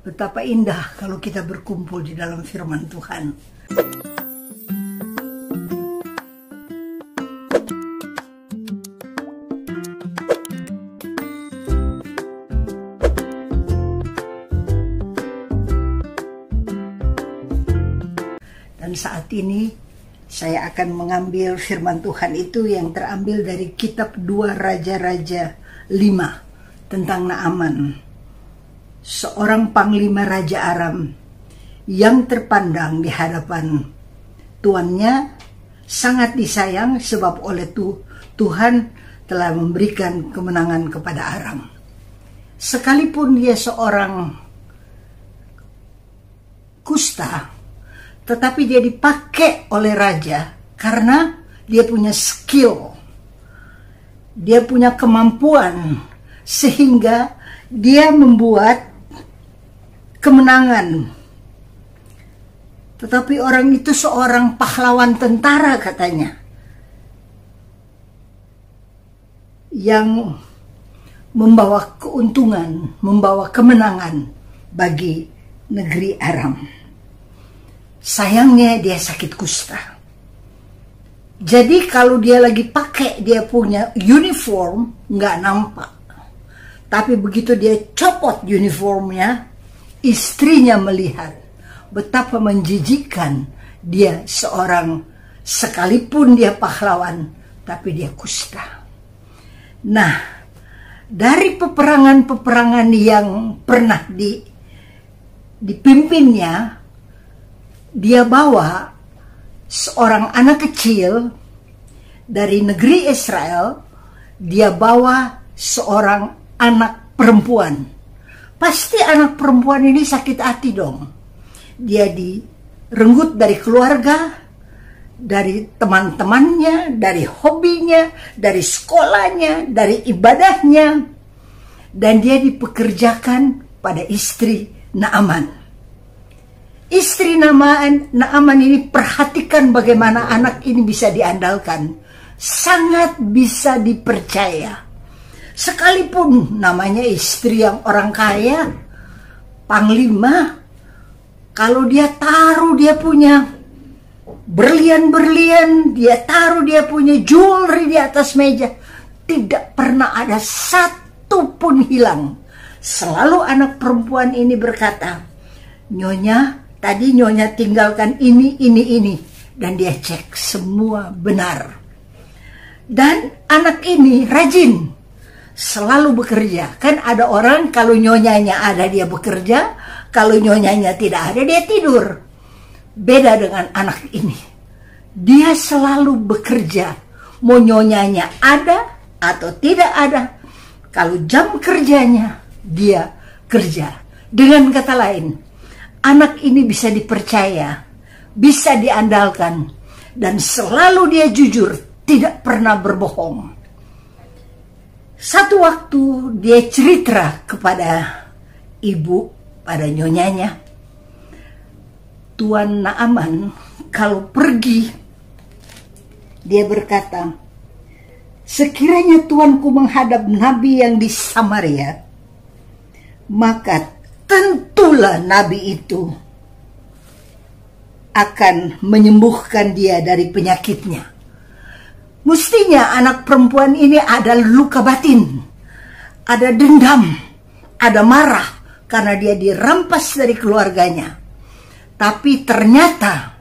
Betapa indah kalau kita berkumpul di dalam firman Tuhan. Dan saat ini saya akan mengambil firman Tuhan itu yang terambil dari kitab dua raja-raja lima tentang Naaman seorang panglima Raja Aram yang terpandang di hadapan tuannya sangat disayang sebab oleh tu, Tuhan telah memberikan kemenangan kepada Aram. Sekalipun dia seorang kusta, tetapi dia dipakai oleh raja karena dia punya skill, dia punya kemampuan, sehingga dia membuat kemenangan. Tetapi orang itu seorang pahlawan tentara katanya. Yang membawa keuntungan, membawa kemenangan bagi negeri Aram. Sayangnya dia sakit kusta. Jadi kalau dia lagi pakai dia punya uniform nggak nampak. Tapi begitu dia copot uniformnya, istrinya melihat betapa menjijikan dia seorang sekalipun dia pahlawan tapi dia kusta. Nah, dari peperangan-peperangan yang pernah di dipimpinnya dia bawa seorang anak kecil dari negeri Israel dia bawa seorang anak perempuan Pasti anak perempuan ini sakit hati dong. Dia direnggut dari keluarga, dari teman-temannya, dari hobinya, dari sekolahnya, dari ibadahnya, dan dia dipekerjakan pada istri Naaman. Istri Naaman, Naaman ini perhatikan bagaimana anak ini bisa diandalkan, sangat bisa dipercaya sekalipun namanya istri yang orang kaya, panglima, kalau dia taruh dia punya berlian-berlian, dia taruh dia punya jewelry di atas meja, tidak pernah ada satu pun hilang. Selalu anak perempuan ini berkata, Nyonya, tadi Nyonya tinggalkan ini, ini, ini. Dan dia cek semua benar. Dan anak ini rajin selalu bekerja. Kan ada orang kalau nyonyanya ada dia bekerja, kalau nyonyanya tidak ada dia tidur. Beda dengan anak ini. Dia selalu bekerja. Mau nyonyanya ada atau tidak ada, kalau jam kerjanya dia kerja. Dengan kata lain, anak ini bisa dipercaya, bisa diandalkan, dan selalu dia jujur, tidak pernah berbohong. Satu waktu dia cerita kepada ibu, pada nyonyanya, Tuan Naaman kalau pergi, dia berkata, sekiranya Tuanku menghadap Nabi yang di Samaria, maka tentulah Nabi itu akan menyembuhkan dia dari penyakitnya. Mestinya anak perempuan ini ada luka batin, ada dendam, ada marah karena dia dirampas dari keluarganya. Tapi ternyata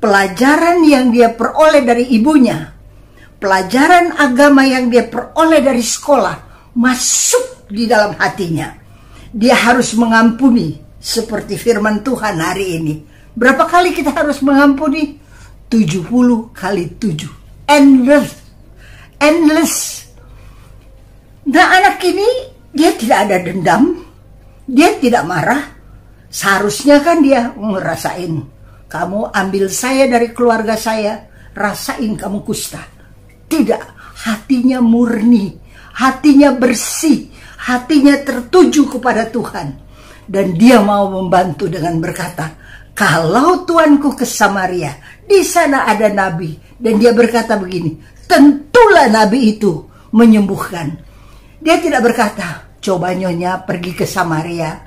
pelajaran yang dia peroleh dari ibunya, pelajaran agama yang dia peroleh dari sekolah masuk di dalam hatinya. Dia harus mengampuni seperti firman Tuhan hari ini. Berapa kali kita harus mengampuni? 70 kali 7 endless endless nah anak ini dia tidak ada dendam dia tidak marah seharusnya kan dia ngerasain kamu ambil saya dari keluarga saya rasain kamu kusta tidak hatinya murni hatinya bersih hatinya tertuju kepada Tuhan dan dia mau membantu dengan berkata kalau tuanku ke Samaria, di sana ada nabi dan dia berkata begini, tentulah nabi itu menyembuhkan. Dia tidak berkata, coba nyonya pergi ke Samaria.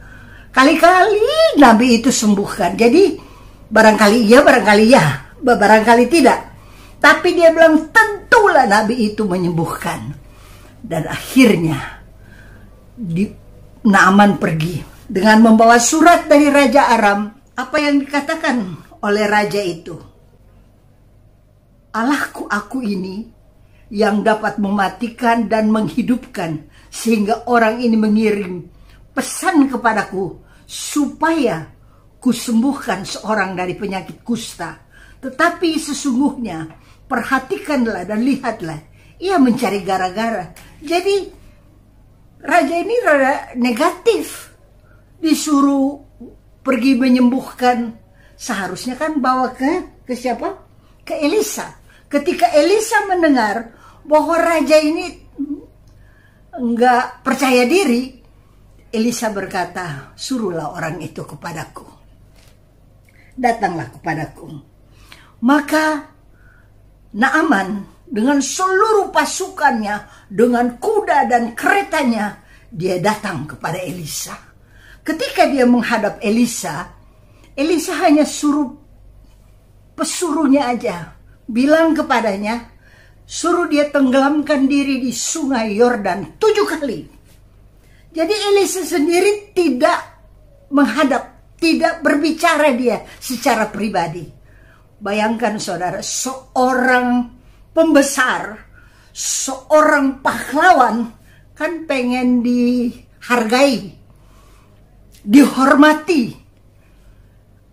Kali-kali nabi itu sembuhkan. Jadi barangkali iya, barangkali ya, barangkali tidak. Tapi dia bilang tentulah nabi itu menyembuhkan. Dan akhirnya di Naaman pergi dengan membawa surat dari Raja Aram apa yang dikatakan oleh raja itu. Allahku aku ini yang dapat mematikan dan menghidupkan sehingga orang ini mengirim pesan kepadaku supaya kusembuhkan seorang dari penyakit kusta. Tetapi sesungguhnya perhatikanlah dan lihatlah ia mencari gara-gara. Jadi raja ini rada negatif disuruh pergi menyembuhkan seharusnya kan bawa ke ke siapa? Ke Elisa. Ketika Elisa mendengar bahwa raja ini enggak percaya diri, Elisa berkata, "Suruhlah orang itu kepadaku. Datanglah kepadaku." Maka Naaman dengan seluruh pasukannya, dengan kuda dan keretanya, dia datang kepada Elisa Ketika dia menghadap Elisa, Elisa hanya suruh pesuruhnya aja, bilang kepadanya, suruh dia tenggelamkan diri di sungai Yordan tujuh kali. Jadi Elisa sendiri tidak menghadap, tidak berbicara dia secara pribadi. Bayangkan saudara, seorang pembesar, seorang pahlawan kan pengen dihargai, dihormati.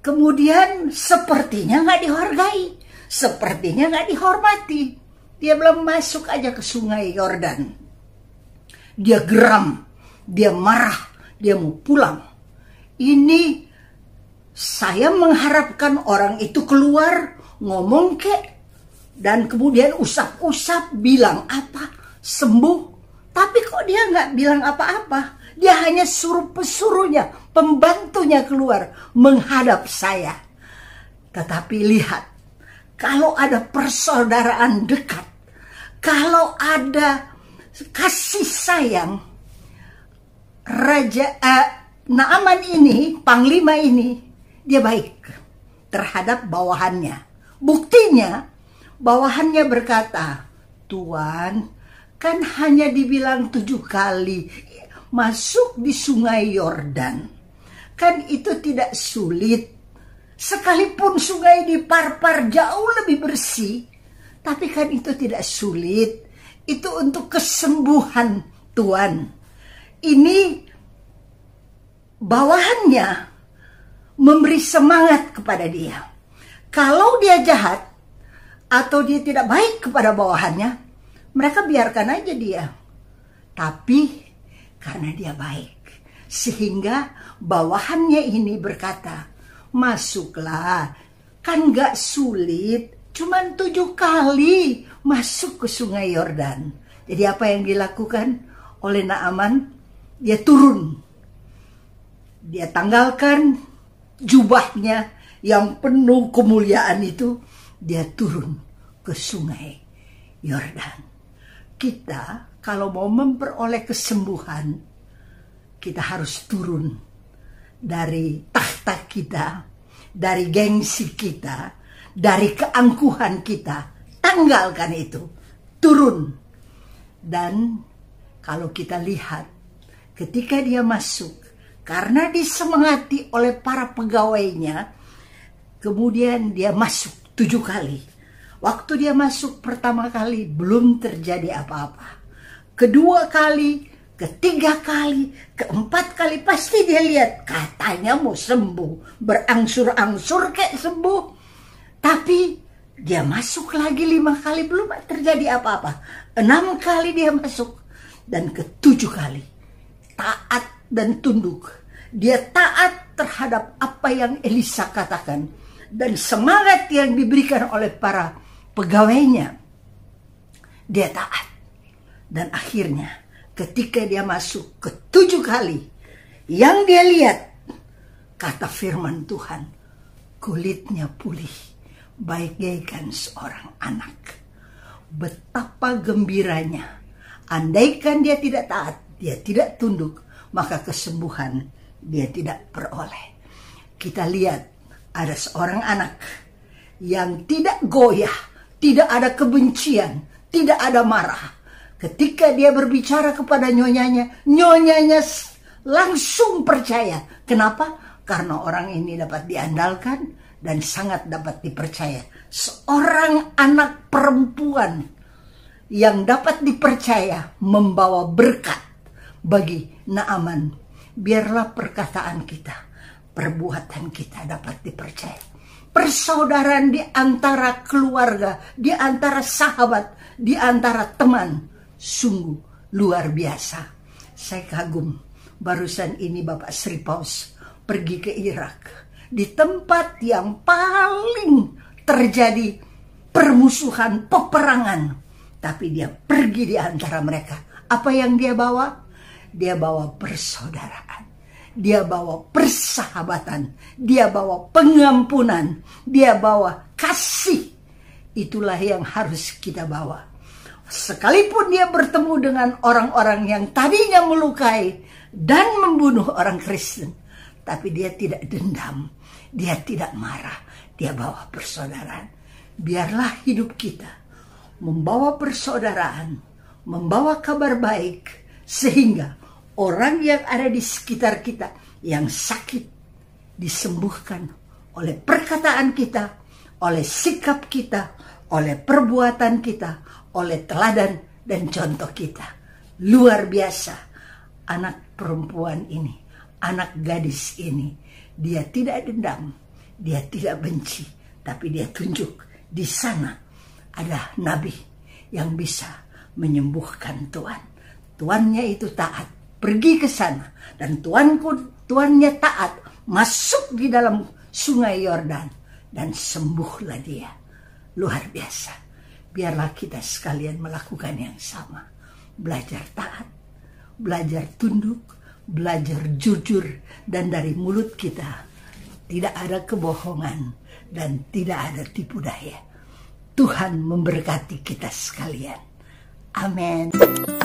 Kemudian sepertinya nggak dihargai, sepertinya nggak dihormati. Dia belum masuk aja ke sungai Yordan. Dia geram, dia marah, dia mau pulang. Ini saya mengharapkan orang itu keluar ngomong ke, dan kemudian usap-usap bilang apa sembuh tapi kok dia nggak bilang apa-apa dia hanya suruh pesuruhnya, pembantunya keluar menghadap saya. Tetapi lihat, kalau ada persaudaraan dekat, kalau ada kasih sayang, Raja eh, Naaman ini, panglima ini, dia baik terhadap bawahannya. Buktinya, bawahannya berkata, Tuan, kan hanya dibilang tujuh kali masuk di sungai Yordan. Kan itu tidak sulit. Sekalipun sungai di Parpar jauh lebih bersih, tapi kan itu tidak sulit. Itu untuk kesembuhan Tuhan. Ini bawahannya memberi semangat kepada dia. Kalau dia jahat atau dia tidak baik kepada bawahannya, mereka biarkan aja dia. Tapi karena dia baik. Sehingga bawahannya ini berkata, masuklah, kan gak sulit, cuman tujuh kali masuk ke sungai Yordan. Jadi apa yang dilakukan oleh Naaman? Dia turun, dia tanggalkan jubahnya yang penuh kemuliaan itu, dia turun ke sungai Yordan. Kita kalau mau memperoleh kesembuhan, kita harus turun dari tahta kita, dari gengsi kita, dari keangkuhan kita. Tanggalkan itu, turun. Dan kalau kita lihat, ketika dia masuk, karena disemangati oleh para pegawainya, kemudian dia masuk tujuh kali. Waktu dia masuk pertama kali belum terjadi apa-apa kedua kali, ketiga kali, keempat kali pasti dia lihat katanya mau sembuh, berangsur-angsur kayak sembuh. Tapi dia masuk lagi lima kali belum terjadi apa-apa. Enam kali dia masuk dan ketujuh kali taat dan tunduk. Dia taat terhadap apa yang Elisa katakan dan semangat yang diberikan oleh para pegawainya. Dia taat dan akhirnya ketika dia masuk ketujuh kali, yang dia lihat, kata firman Tuhan, kulitnya pulih, baikkan seorang anak. Betapa gembiranya, andaikan dia tidak taat, dia tidak tunduk, maka kesembuhan dia tidak peroleh. Kita lihat ada seorang anak yang tidak goyah, tidak ada kebencian, tidak ada marah, Ketika dia berbicara kepada nyonyanya, nyonyanya langsung percaya. Kenapa? Karena orang ini dapat diandalkan dan sangat dapat dipercaya. Seorang anak perempuan yang dapat dipercaya membawa berkat bagi Naaman. Biarlah perkataan kita, perbuatan kita dapat dipercaya persaudaraan di antara keluarga, di antara sahabat, di antara teman sungguh luar biasa. Saya kagum barusan ini Bapak Sri Paus pergi ke Irak di tempat yang paling terjadi permusuhan, peperangan. Tapi dia pergi di antara mereka. Apa yang dia bawa? Dia bawa persaudaraan. Dia bawa persahabatan. Dia bawa pengampunan. Dia bawa kasih. Itulah yang harus kita bawa sekalipun dia bertemu dengan orang-orang yang tadinya melukai dan membunuh orang Kristen, tapi dia tidak dendam, dia tidak marah, dia bawa persaudaraan. Biarlah hidup kita membawa persaudaraan, membawa kabar baik, sehingga orang yang ada di sekitar kita yang sakit disembuhkan oleh perkataan kita, oleh sikap kita, oleh perbuatan kita, oleh teladan dan contoh kita. Luar biasa anak perempuan ini, anak gadis ini. Dia tidak dendam, dia tidak benci, tapi dia tunjuk di sana ada nabi yang bisa menyembuhkan Tuhan. Tuannya itu taat, pergi ke sana dan tuanku tuannya taat masuk di dalam sungai Yordan dan sembuhlah dia luar biasa. Biarlah kita sekalian melakukan yang sama. Belajar taat, belajar tunduk, belajar jujur, dan dari mulut kita tidak ada kebohongan dan tidak ada tipu daya. Tuhan memberkati kita sekalian. Amin.